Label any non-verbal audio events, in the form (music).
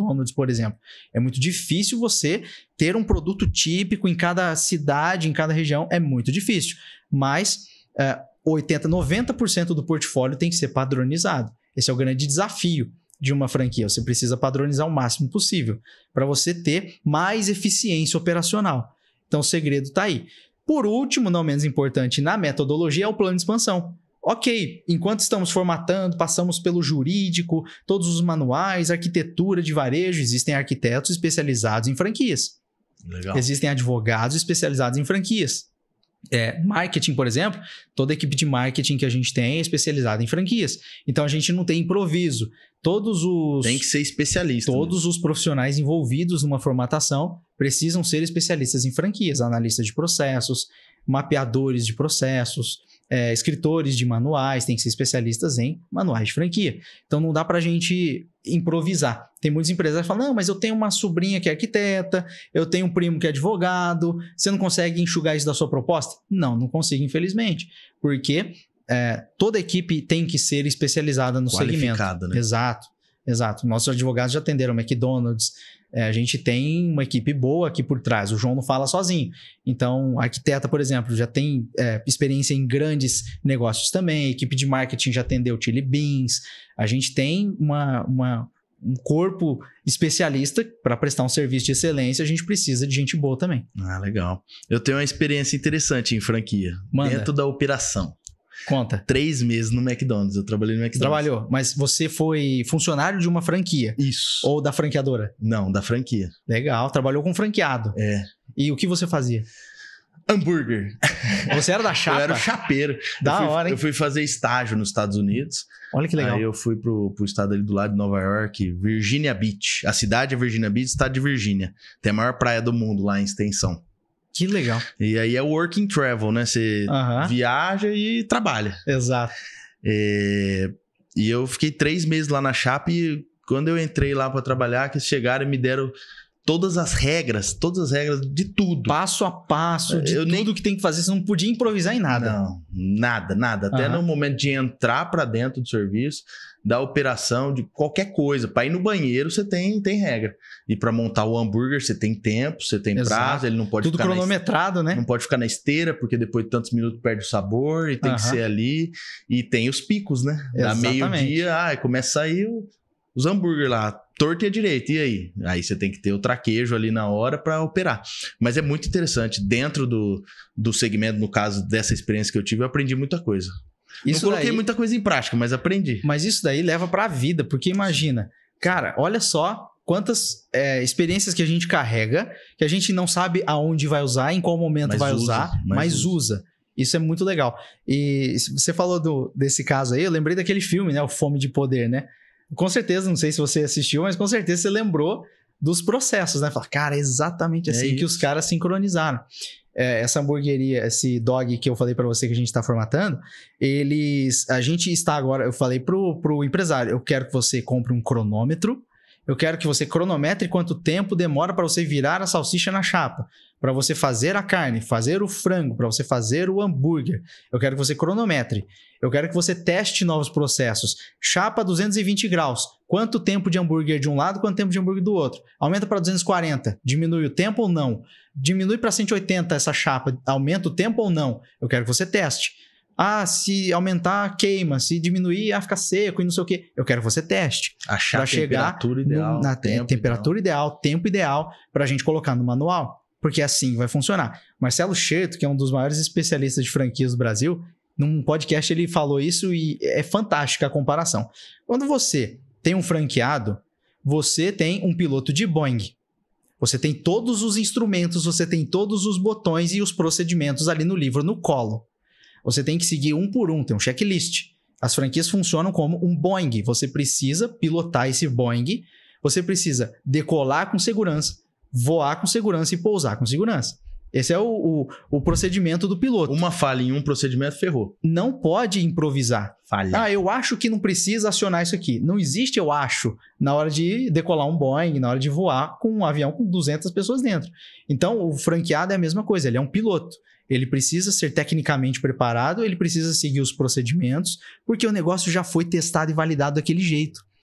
McDonald's, por exemplo. É muito difícil você ter um produto típico em cada cidade, em cada região. É muito difícil. Mas 80%, é, 90% do portfólio tem que ser padronizado. Esse é o grande desafio de uma franquia. Você precisa padronizar o máximo possível para você ter mais eficiência operacional. Então, o segredo está aí. Por último, não menos importante, na metodologia é o plano de expansão. Ok, enquanto estamos formatando, passamos pelo jurídico, todos os manuais, arquitetura de varejo, existem arquitetos especializados em franquias. Legal. Existem advogados especializados em franquias. É, marketing, por exemplo, toda a equipe de marketing que a gente tem é especializada em franquias. Então a gente não tem improviso. Todos os. Tem que ser especialista. Todos os profissionais envolvidos numa formatação precisam ser especialistas em franquias, analistas de processos, mapeadores de processos, é, escritores de manuais, têm que ser especialistas em manuais de franquia. Então não dá para a gente improvisar. Tem muitas empresas que falam: não, mas eu tenho uma sobrinha que é arquiteta, eu tenho um primo que é advogado, você não consegue enxugar isso da sua proposta? Não, não consigo, infelizmente. Porque é, toda equipe tem que ser especializada no segmento. Né? Exato. Exato. Nossos advogados já atenderam McDonald's. É, a gente tem uma equipe boa aqui por trás. O João não fala sozinho. Então, arquiteta, por exemplo, já tem é, experiência em grandes negócios também. A equipe de marketing já atendeu Chili Beans. A gente tem uma, uma um corpo especialista para prestar um serviço de excelência, a gente precisa de gente boa também. Ah, legal. Eu tenho uma experiência interessante em franquia, Manda. dentro da operação. Conta. Três meses no McDonald's. Eu trabalhei no McDonald's. Trabalhou, mas você foi funcionário de uma franquia? Isso. Ou da franqueadora? Não, da franquia. Legal, trabalhou com franqueado. É. E o que você fazia? hambúrguer. Você era da (laughs) chapa? Eu era o chapeiro. Da fui, hora, hein? Eu fui fazer estágio nos Estados Unidos. Olha que legal. Aí eu fui pro, pro estado ali do lado de Nova York, Virginia Beach. A cidade é Virginia Beach, estado de Virgínia. Tem a maior praia do mundo lá em extensão. Que legal. E aí é working travel, né? Você uhum. viaja e trabalha. Exato. É... E eu fiquei três meses lá na Chape e quando eu entrei lá para trabalhar, que eles chegaram e me deram todas as regras, todas as regras de tudo. Passo a passo, de eu tudo nem... que tem que fazer, você não podia improvisar em nada. Não, nada, nada. Até uhum. no momento de entrar para dentro do serviço, da operação, de qualquer coisa. Para ir no banheiro, você tem, tem regra. E para montar o hambúrguer, você tem tempo, você tem Exato. prazo, ele não pode Tudo cronometrado, na... né? Não pode ficar na esteira, porque depois de tantos minutos perde o sabor e tem uhum. que ser ali. E tem os picos, né? Exatamente. Da meio-dia, ah, começa a sair, os hambúrguer lá, torto e à direita, e aí? Aí você tem que ter o traquejo ali na hora para operar. Mas é muito interessante. Dentro do, do segmento, no caso dessa experiência que eu tive, eu aprendi muita coisa. Isso Não coloquei daí... muita coisa em prática, mas aprendi. Mas isso daí leva para a vida, porque imagina, cara, olha só quantas é, experiências que a gente carrega, que a gente não sabe aonde vai usar, em qual momento mas vai usa, usar, mas, usa. usa. Isso é muito legal. E você falou do, desse caso aí, eu lembrei daquele filme, né? O Fome de Poder, né? com certeza, não sei se você assistiu, mas com certeza você lembrou dos processos, né? Falar, cara, é exatamente é assim é que os caras sincronizaram. É, essa hamburgueria, esse dog que eu falei para você que a gente está formatando, eles. A gente está agora. Eu falei pro, pro empresário: eu quero que você compre um cronômetro eu quero que você cronometre quanto tempo demora para você virar a salsicha na chapa, para você fazer a carne, fazer o frango, para você fazer o hambúrguer. Eu quero que você cronometre. Eu quero que você teste novos processos. Chapa 220 graus. Quanto tempo de hambúrguer de um lado, quanto tempo de hambúrguer do outro? Aumenta para 240. Diminui o tempo ou não? Diminui para 180 essa chapa. Aumenta o tempo ou não? Eu quero que você teste ah, se aumentar, queima, se diminuir, ah, fica seco e não sei o quê. Eu quero que você teste. Achar a temperatura ideal. No, na tempo temperatura ideal. ideal tempo ideal, para a gente colocar no manual. Porque assim vai funcionar. Marcelo Cheto, que é um dos maiores especialistas de franquias do Brasil, num podcast ele falou isso e é fantástica a comparação. Quando você tem um franqueado, você tem um piloto de Boeing. Você tem todos os instrumentos, você tem todos os botões e os procedimentos ali no livro, no colo. Você tem que seguir um por um, tem um checklist. As franquias funcionam como um Boeing. Você precisa pilotar esse Boeing, você precisa decolar com segurança, voar com segurança e pousar com segurança. Esse é o, o, o, procedimento do piloto. Uma falha em um procedimento ferrou. Não pode improvisar. Falha. Ah, eu acho que não precisa acionar isso aqui. Não existe, eu acho, na hora de decolar um Boeing, na hora de voar com um avião com 200 pessoas dentro. Então, o franqueado é a mesma coisa, ele é um piloto. Ele precisa ser tecnicamente preparado, ele precisa seguir os procedimentos, porque o negócio já foi testado e validado daquele jeito.